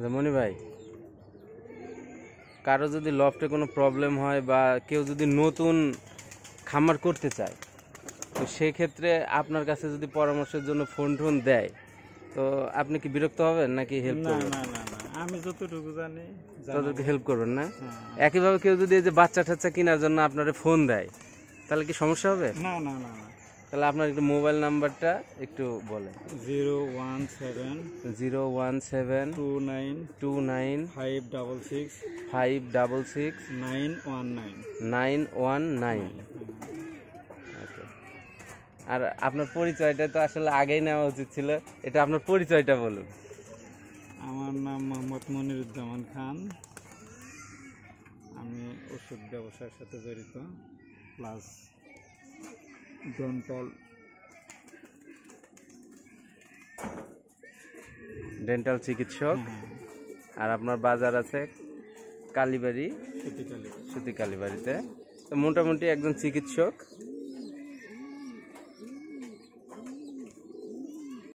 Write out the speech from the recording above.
আচ্ছা মনি ভাই কারো যদি লফটে কোনো প্রবলেম হয় বা কেউ যদি নতুন খামার করতে চায় তো সেক্ষেত্রে আপনার কাছে যদি পরামর্শের জন্য ফোন টোন দেয় তো আপনি কি বিরক্ত হবেন নাকি হেল্প না না না আমি যতটুকু জানি তাদেরকে হেল্প করবেন না হ্যাঁ। একইভাবে কেউ যদি এই যে বাচ্চা টাচ্চা কেনার জন্য আপনারা ফোন দেয় তাহলে কি সমস্যা হবে না না না তাহলে আপনার একটু মোবাইল নাম্বারটা একটু বলেন zero one seven zero one seven two nine two nine five double six five double six nine one nine nine one nine আর আপনার পরিচয়টা তো আসলে আগেই নেওয়া উচিত ছিল এটা আপনার পরিচয়টা বলুন আমার নাম মোহাম্মদ মনিরুজ্জামান খান আমি ওষুধ ব্যবসার সাথে জড়িত প্লাস ডেন্টাল ডেন্টাল চিকিৎসক হ্যাঁ, হ্যাঁ। আর আপনার বাজার আছে কালীবাড়ি সুতি কালীবাড়িতে মোটামুটি একজন চিকিৎসক